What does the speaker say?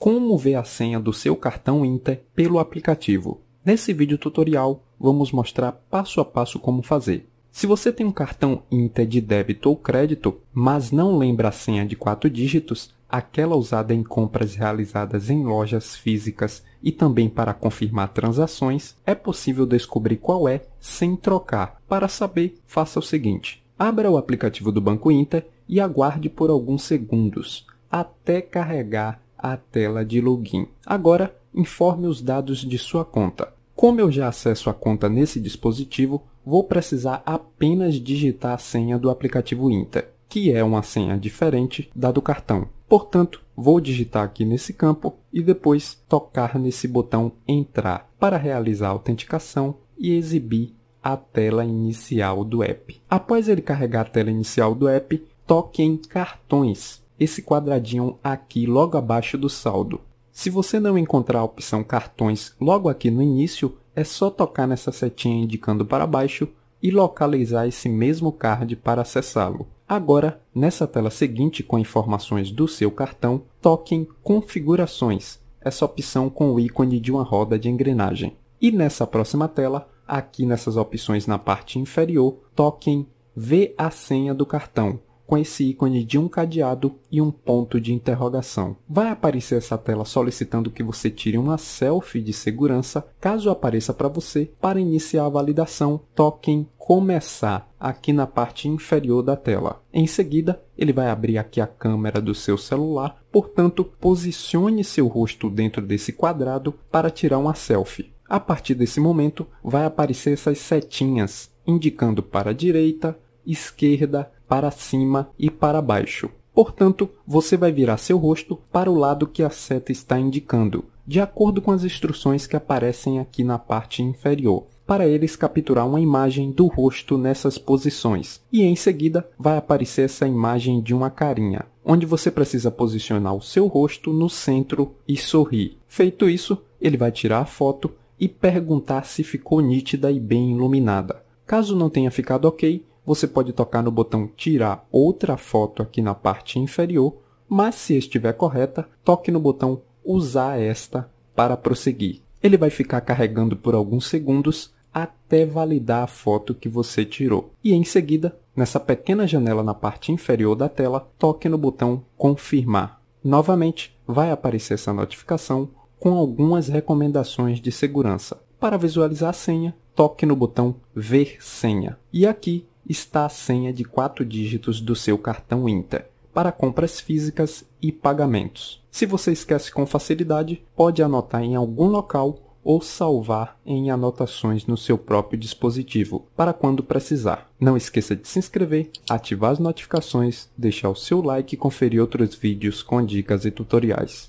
como ver a senha do seu cartão Inter pelo aplicativo. Nesse vídeo tutorial, vamos mostrar passo a passo como fazer. Se você tem um cartão Inter de débito ou crédito, mas não lembra a senha de 4 dígitos, aquela usada em compras realizadas em lojas físicas e também para confirmar transações, é possível descobrir qual é sem trocar. Para saber, faça o seguinte. Abra o aplicativo do Banco Inter e aguarde por alguns segundos, até carregar a tela de login. Agora, informe os dados de sua conta. Como eu já acesso a conta nesse dispositivo, vou precisar apenas digitar a senha do aplicativo Inter, que é uma senha diferente da do cartão. Portanto, vou digitar aqui nesse campo e depois tocar nesse botão Entrar para realizar a autenticação e exibir a tela inicial do app. Após ele carregar a tela inicial do app, toque em Cartões esse quadradinho aqui logo abaixo do saldo. Se você não encontrar a opção cartões logo aqui no início, é só tocar nessa setinha indicando para baixo e localizar esse mesmo card para acessá-lo. Agora, nessa tela seguinte com informações do seu cartão, toque em configurações, essa opção com o ícone de uma roda de engrenagem. E nessa próxima tela, aqui nessas opções na parte inferior, toque em ver a senha do cartão com esse ícone de um cadeado e um ponto de interrogação. Vai aparecer essa tela solicitando que você tire uma selfie de segurança, caso apareça para você, para iniciar a validação, toque em começar aqui na parte inferior da tela. Em seguida, ele vai abrir aqui a câmera do seu celular, portanto, posicione seu rosto dentro desse quadrado para tirar uma selfie. A partir desse momento, vai aparecer essas setinhas indicando para a direita, esquerda, para cima e para baixo. Portanto, você vai virar seu rosto para o lado que a seta está indicando, de acordo com as instruções que aparecem aqui na parte inferior, para eles capturar uma imagem do rosto nessas posições. E em seguida, vai aparecer essa imagem de uma carinha, onde você precisa posicionar o seu rosto no centro e sorrir. Feito isso, ele vai tirar a foto e perguntar se ficou nítida e bem iluminada. Caso não tenha ficado ok, você pode tocar no botão tirar outra foto aqui na parte inferior, mas se estiver correta, toque no botão usar esta para prosseguir. Ele vai ficar carregando por alguns segundos até validar a foto que você tirou. E em seguida, nessa pequena janela na parte inferior da tela, toque no botão confirmar. Novamente, vai aparecer essa notificação com algumas recomendações de segurança. Para visualizar a senha, toque no botão Ver Senha. E aqui está a senha de quatro dígitos do seu cartão INTA para compras físicas e pagamentos. Se você esquece com facilidade, pode anotar em algum local ou salvar em anotações no seu próprio dispositivo para quando precisar. Não esqueça de se inscrever, ativar as notificações, deixar o seu like e conferir outros vídeos com dicas e tutoriais.